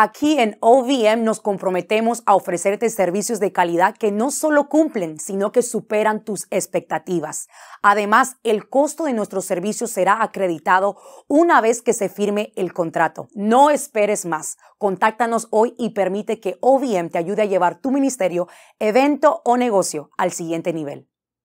Aquí en OVM nos comprometemos a ofrecerte servicios de calidad que no solo cumplen, sino que superan tus expectativas. Además, el costo de nuestros servicios será acreditado una vez que se firme el contrato. No esperes más. Contáctanos hoy y permite que OVM te ayude a llevar tu ministerio, evento o negocio al siguiente nivel.